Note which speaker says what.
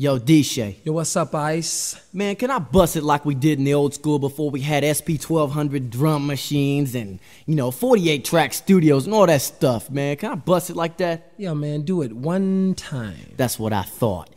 Speaker 1: Yo, DJ. Yo, what's up, Ice? Man, can I bust it like we did in the old school before we had SP 1200 drum machines and, you know, 48 track studios and all that stuff, man? Can I bust it like that? Yeah, man, do it one time. That's what I thought.